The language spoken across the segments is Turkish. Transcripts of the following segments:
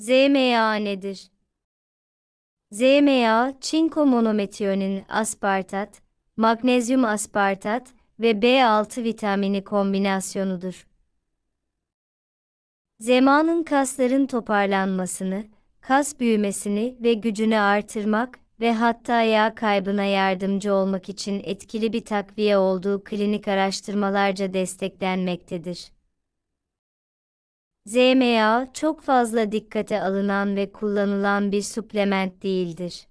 ZMA nedir? ZMA, çinko monometiyonin aspartat, magnezyum aspartat ve B6 vitamini kombinasyonudur. Zemanın kasların toparlanmasını, kas büyümesini ve gücünü artırmak ve hatta yağ kaybına yardımcı olmak için etkili bir takviye olduğu klinik araştırmalarca desteklenmektedir. ZMA çok fazla dikkate alınan ve kullanılan bir suplement değildir.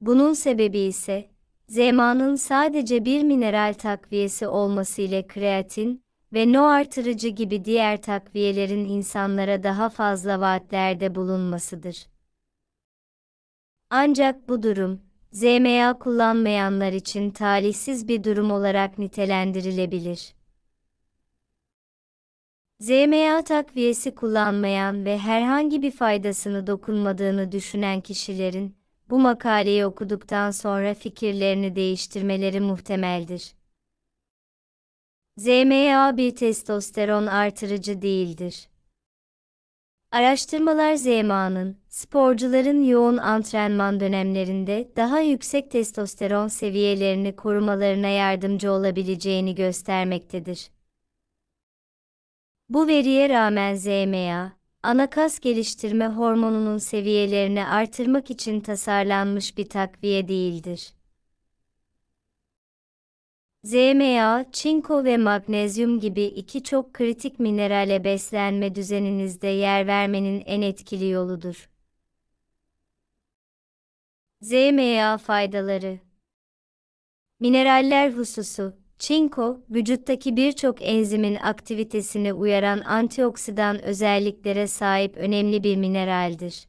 Bunun sebebi ise ZMA'nın sadece bir mineral takviyesi olması ile kreatin ve no artırıcı gibi diğer takviyelerin insanlara daha fazla vaatlerde bulunmasıdır. Ancak bu durum ZMA kullanmayanlar için talihsiz bir durum olarak nitelendirilebilir. ZMA takviyesi kullanmayan ve herhangi bir faydasını dokunmadığını düşünen kişilerin, bu makaleyi okuduktan sonra fikirlerini değiştirmeleri muhtemeldir. ZMA bir testosteron artırıcı değildir. Araştırmalar ZMA'nın, sporcuların yoğun antrenman dönemlerinde daha yüksek testosteron seviyelerini korumalarına yardımcı olabileceğini göstermektedir. Bu veriye rağmen ZMA, ana kas geliştirme hormonunun seviyelerini artırmak için tasarlanmış bir takviye değildir. ZMA, çinko ve magnezyum gibi iki çok kritik minerale beslenme düzeninizde yer vermenin en etkili yoludur. ZMA faydaları Mineraller hususu Çinko, vücuttaki birçok enzimin aktivitesini uyaran antioksidan özelliklere sahip önemli bir mineraldir.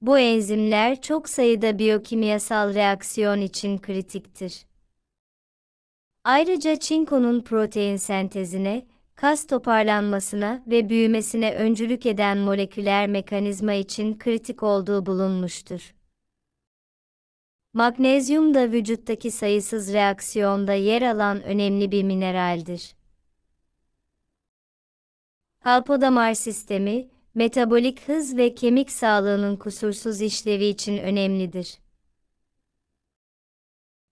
Bu enzimler çok sayıda biyokimyasal reaksiyon için kritiktir. Ayrıca çinkonun protein sentezine, kas toparlanmasına ve büyümesine öncülük eden moleküler mekanizma için kritik olduğu bulunmuştur. Magnezyum da vücuttaki sayısız reaksiyonda yer alan önemli bir mineraldir. Kalpodamar sistemi, metabolik hız ve kemik sağlığının kusursuz işlevi için önemlidir.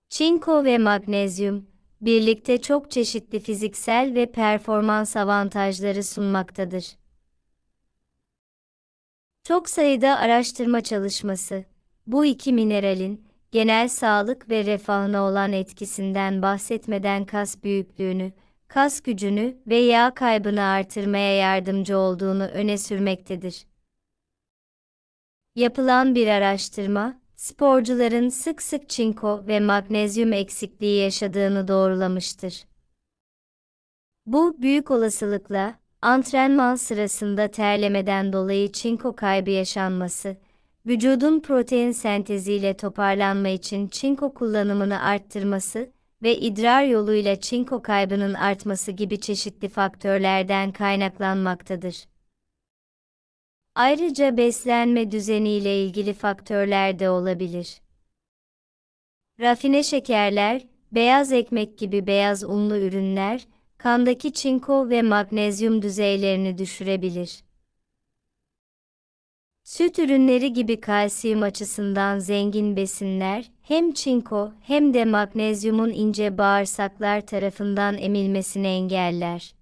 Çinko ve magnezyum, birlikte çok çeşitli fiziksel ve performans avantajları sunmaktadır. Çok sayıda araştırma çalışması, bu iki mineralin, genel sağlık ve refahına olan etkisinden bahsetmeden kas büyüklüğünü, kas gücünü ve yağ kaybını artırmaya yardımcı olduğunu öne sürmektedir. Yapılan bir araştırma, sporcuların sık sık çinko ve magnezyum eksikliği yaşadığını doğrulamıştır. Bu büyük olasılıkla antrenman sırasında terlemeden dolayı çinko kaybı yaşanması vücudun protein senteziyle toparlanma için çinko kullanımını arttırması ve idrar yoluyla çinko kaybının artması gibi çeşitli faktörlerden kaynaklanmaktadır. Ayrıca beslenme düzeniyle ilgili faktörler de olabilir. Rafine şekerler, beyaz ekmek gibi beyaz unlu ürünler, kandaki çinko ve magnezyum düzeylerini düşürebilir. Süt ürünleri gibi kalsiyum açısından zengin besinler, hem çinko hem de magnezyumun ince bağırsaklar tarafından emilmesini engeller.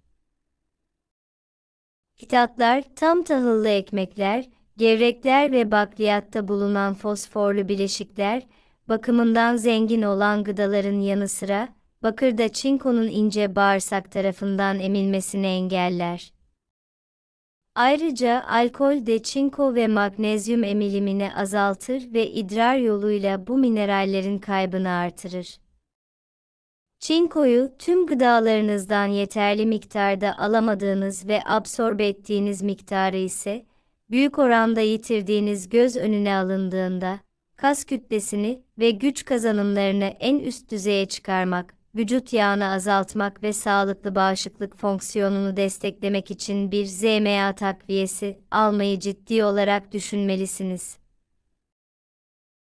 Hitatlar, tam tahıllı ekmekler, gevrekler ve bakliyatta bulunan fosforlu bileşikler, bakımından zengin olan gıdaların yanı sıra, bakır da çinkonun ince bağırsak tarafından emilmesini engeller. Ayrıca alkol de çinko ve magnezyum emilimini azaltır ve idrar yoluyla bu minerallerin kaybını artırır. Çinkoyu tüm gıdalarınızdan yeterli miktarda alamadığınız ve absorbe ettiğiniz miktarı ise büyük oranda yitirdiğiniz göz önüne alındığında kas kütlesini ve güç kazanımlarını en üst düzeye çıkarmak vücut yağını azaltmak ve sağlıklı bağışıklık fonksiyonunu desteklemek için bir ZMA takviyesi almayı ciddi olarak düşünmelisiniz.